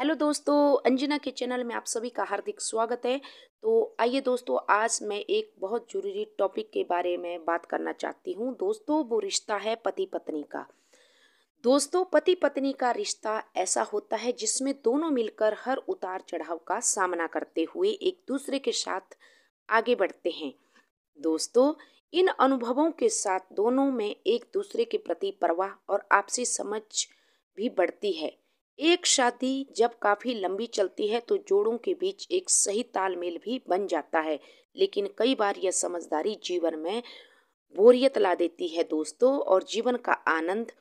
hello दोस्तों अंजना के channel में आप सभी का हार्दिक स्वागत है तो आइए दोस्तों आज मैं एक बहुत ज़रूरी टॉपिक के बारे में बात करना चाहती हूँ दोस्तों वो रिश्ता है पति पत्नी का दोस्तों पति पत्नी का रिश्ता ऐसा होता है जिसमें दोनों मिलकर हर उतार चढ़ाव का सामना करते हुए एक दूसरे के साथ आगे बढ़ते हैं दोस्तों इन अनुभवों के साथ दोनों में एक दूसरे के प्रति परवाह और आपसी समझ भी बढ़ती है एक शादी जब काफी लंबी चलती है तो जोड़ों के बीच एक सही तालमेल भी बन जाता है लेकिन कई बार यह समझदारी जीवन में बोरियत ला देती है दोस्तों और जीवन का आनंद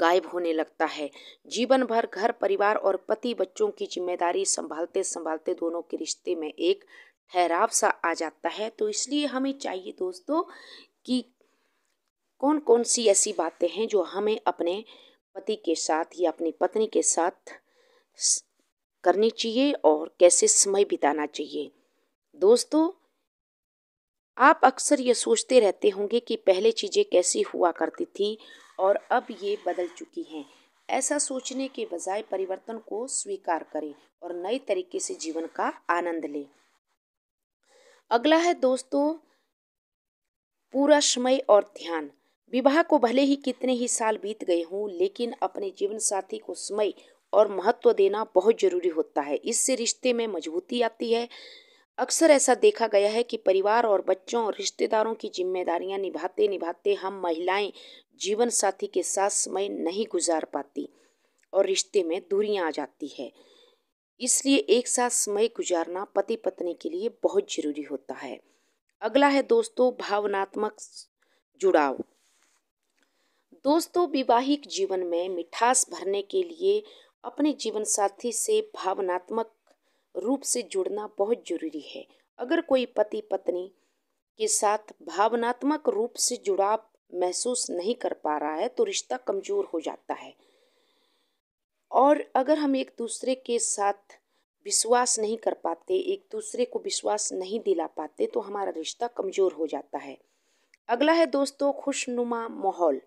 गायब होने लगता है जीवन भर घर परिवार और पति बच्चों की जिम्मेदारी संभालते संभालते दोनों के रिश्ते में एक ठहराव सा आ जाता है तो इसलिए हमें चाहिए दोस्तों कि कौन कौन सी ऐसी बातें हैं जो हमें अपने पति के साथ या अपनी पत्नी के साथ करनी चाहिए और कैसे समय बिताना चाहिए दोस्तों आप अक्सर ये सोचते रहते होंगे कि पहले चीज़ें कैसी हुआ करती थी और अब ये बदल चुकी हैं ऐसा सोचने के बजाय परिवर्तन को स्वीकार करें और नए तरीके से जीवन का आनंद लें अगला है दोस्तों पूरा समय और ध्यान विवाह को भले ही कितने ही साल बीत गए हों लेकिन अपने जीवन साथी को समय और महत्व देना बहुत जरूरी होता है इससे रिश्ते में मजबूती आती है अक्सर ऐसा देखा गया है कि परिवार और बच्चों और रिश्तेदारों की जिम्मेदारियां निभाते निभाते हम महिलाएं जीवन साथी के साथ समय नहीं गुजार पाती और रिश्ते में दूरियां आ जाती है इसलिए एक साथ समय गुजारना पति पत्नी के लिए बहुत जरूरी होता है अगला है दोस्तों भावनात्मक जुड़ाव दोस्तों विवाहिक जीवन में मिठास भरने के लिए अपने जीवन साथी से भावनात्मक रूप से जुड़ना बहुत जरूरी है अगर कोई पति पत्नी के साथ भावनात्मक रूप से जुड़ाव महसूस नहीं कर पा रहा है तो रिश्ता कमज़ोर हो जाता है और अगर हम एक दूसरे के साथ विश्वास नहीं कर पाते एक दूसरे को विश्वास नहीं दिला पाते तो हमारा रिश्ता कमज़ोर हो जाता है अगला है दोस्तों खुशनुमा माहौल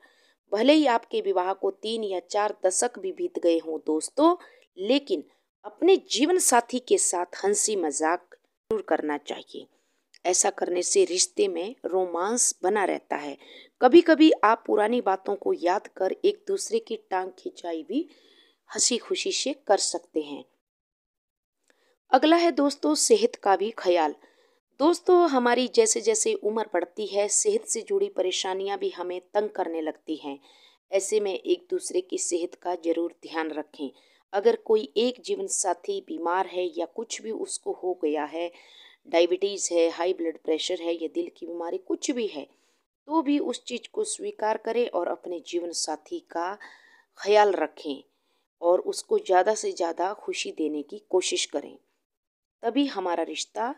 भले ही आपके विवाह को तीन या चार दशक भी बीत गए हों दोस्तों लेकिन अपने जीवन साथी के साथ हंसी मजाक जरूर करना चाहिए ऐसा करने से रिश्ते में रोमांस बना रहता है कभी कभी आप पुरानी बातों को याद कर एक दूसरे की टांग खिंचाई भी हंसी खुशी से कर सकते हैं अगला है दोस्तों सेहत का भी ख्याल दोस्तों हमारी जैसे जैसे उम्र बढ़ती है सेहत से जुड़ी परेशानियां भी हमें तंग करने लगती हैं ऐसे में एक दूसरे की सेहत का ज़रूर ध्यान रखें अगर कोई एक जीवन साथी बीमार है या कुछ भी उसको हो गया है डायबिटीज़ है हाई ब्लड प्रेशर है या दिल की बीमारी कुछ भी है तो भी उस चीज़ को स्वीकार करें और अपने जीवन साथी का ख्याल रखें और उसको ज़्यादा से ज़्यादा खुशी देने की कोशिश करें तभी हमारा रिश्ता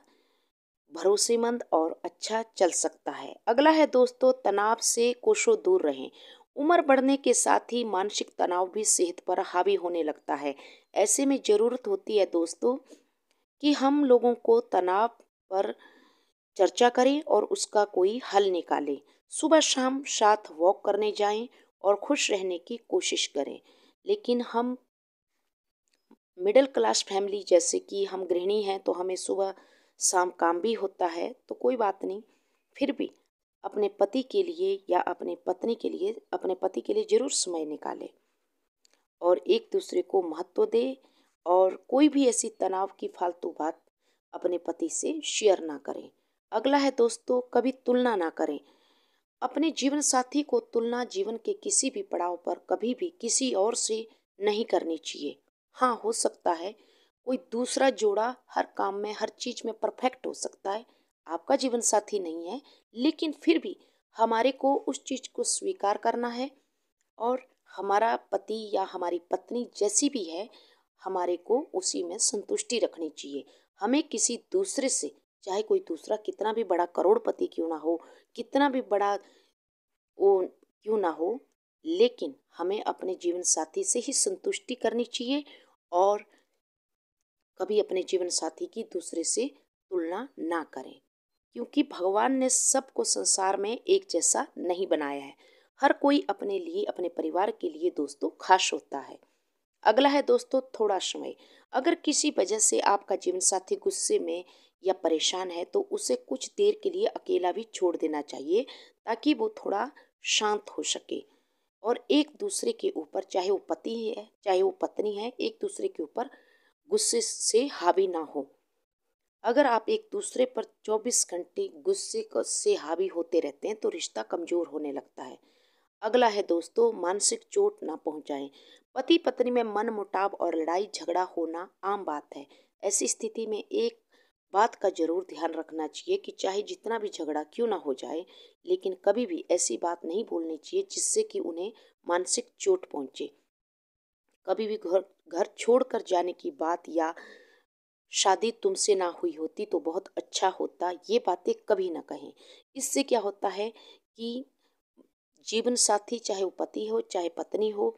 भरोसेमंद और अच्छा चल सकता है अगला है दोस्तों तनाव से कोशों दूर रहें उम्र बढ़ने के साथ ही मानसिक तनाव भी सेहत पर हावी होने लगता है ऐसे में ज़रूरत होती है दोस्तों कि हम लोगों को तनाव पर चर्चा करें और उसका कोई हल निकालें सुबह शाम साथ वॉक करने जाएं और खुश रहने की कोशिश करें लेकिन हम मिडिल क्लास फैमिली जैसे कि हम गृहिणी हैं तो हमें सुबह शाम काम भी होता है तो कोई बात नहीं फिर भी अपने पति के लिए या अपने पत्नी के लिए अपने पति के लिए ज़रूर समय निकाले और एक दूसरे को महत्व दे और कोई भी ऐसी तनाव की फालतू बात अपने पति से शेयर ना करें अगला है दोस्तों कभी तुलना ना करें अपने जीवन साथी को तुलना जीवन के किसी भी पड़ाव पर कभी भी किसी और से नहीं करनी चाहिए हाँ हो सकता है कोई दूसरा जोड़ा हर काम में हर चीज में परफेक्ट हो सकता है आपका जीवन साथी नहीं है लेकिन फिर भी हमारे को उस चीज को स्वीकार करना है और हमारा पति या हमारी पत्नी जैसी भी है हमारे को उसी में संतुष्टि रखनी चाहिए हमें किसी दूसरे से चाहे कोई दूसरा कितना भी बड़ा करोड़पति क्यों ना हो कितना भी बड़ा वो क्यों ना हो लेकिन हमें अपने जीवन साथी से ही संतुष्टि करनी चाहिए और कभी अपने जीवन साथी की दूसरे से तुलना ना करें क्योंकि भगवान ने सबको संसार में एक जैसा नहीं बनाया है हर कोई अपने लिए अपने परिवार के लिए दोस्तों खास होता है अगला है दोस्तों थोड़ा समय अगर किसी वजह से आपका जीवन साथी गुस्से में या परेशान है तो उसे कुछ देर के लिए अकेला भी छोड़ देना चाहिए ताकि वो थोड़ा शांत हो सके और एक दूसरे के ऊपर चाहे वो पति है चाहे वो पत्नी है एक दूसरे के ऊपर गुस्से से हावी ना हो अगर आप एक दूसरे पर 24 घंटे गुस्से से हावी होते रहते हैं तो रिश्ता कमज़ोर होने लगता है अगला है दोस्तों मानसिक चोट ना पहुंचाएं पति पत्नी में मन मुटाव और लड़ाई झगड़ा होना आम बात है ऐसी स्थिति में एक बात का जरूर ध्यान रखना चाहिए कि चाहे जितना भी झगड़ा क्यों ना हो जाए लेकिन कभी भी ऐसी बात नहीं बोलनी चाहिए जिससे कि उन्हें मानसिक चोट पहुंचे कभी भी घर घर छोड़कर जाने की बात या शादी तुमसे ना हुई होती तो बहुत अच्छा होता ये बातें कभी ना कहें इससे क्या होता है कि जीवन साथी चाहे वो पति हो चाहे पत्नी हो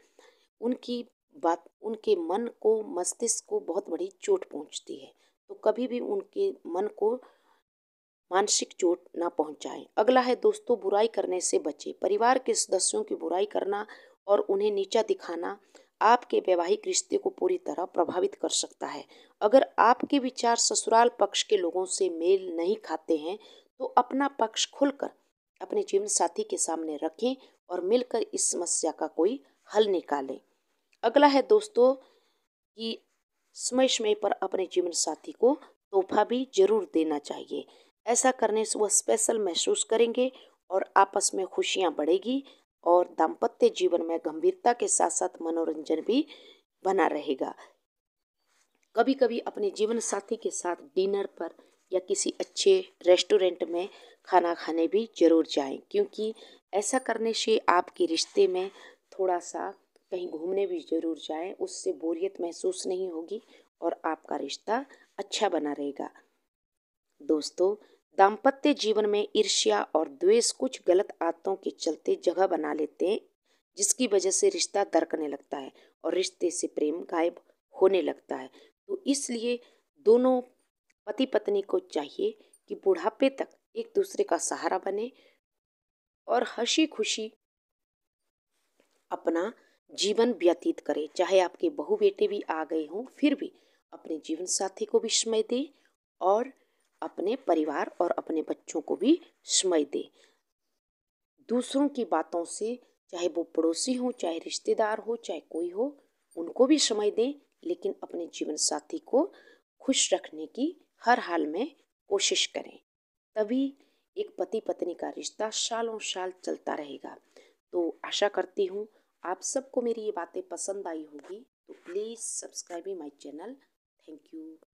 उनकी बात उनके मन को मस्तिष्क को बहुत बड़ी चोट पहुंचती है तो कभी भी उनके मन को मानसिक चोट ना पहुंचाएं अगला है दोस्तों बुराई करने से बचे परिवार के सदस्यों की बुराई करना और उन्हें नीचा दिखाना आपके वैवाहिक रिश्ते को पूरी तरह प्रभावित कर सकता है अगर आपके विचार ससुराल पक्ष के लोगों से मेल नहीं खाते हैं तो अपना पक्ष खुलकर अपने जीवन साथी के सामने रखें और मिलकर इस समस्या का कोई हल निकालें अगला है दोस्तों कि समय समय पर अपने जीवन साथी को तोहफा भी जरूर देना चाहिए ऐसा करने से वह स्पेशल महसूस करेंगे और आपस में खुशियाँ बढ़ेगी और दाम्पत्य जीवन में गंभीरता के साथ साथ मनोरंजन भी बना रहेगा कभी कभी अपने जीवन साथी के साथ डिनर पर या किसी अच्छे रेस्टोरेंट में खाना खाने भी जरूर जाएं क्योंकि ऐसा करने से आपके रिश्ते में थोड़ा सा कहीं घूमने भी जरूर जाएं उससे बोरियत महसूस नहीं होगी और आपका रिश्ता अच्छा बना रहेगा दोस्तों दाम्पत्य जीवन में ईर्ष्या और द्वेष कुछ गलत आदतों के चलते जगह बना लेते हैं जिसकी वजह से रिश्ता दरकने लगता है और रिश्ते से प्रेम गायब होने लगता है तो इसलिए दोनों पति पत्नी को चाहिए कि बुढ़ापे तक एक दूसरे का सहारा बने और हंसी खुशी अपना जीवन व्यतीत करें चाहे आपके बहु बेटे भी आ गए हों फिर भी अपने जीवन साथी को भी समय दें और अपने परिवार और अपने बच्चों को भी समय दे दूसरों की बातों से चाहे वो पड़ोसी हो चाहे रिश्तेदार हो चाहे कोई हो उनको भी समय दें लेकिन अपने जीवन साथी को खुश रखने की हर हाल में कोशिश करें तभी एक पति पत्नी का रिश्ता सालों साल चलता रहेगा तो आशा करती हूँ आप सबको मेरी ये बातें पसंद आई होगी तो please subscribe my channel thank you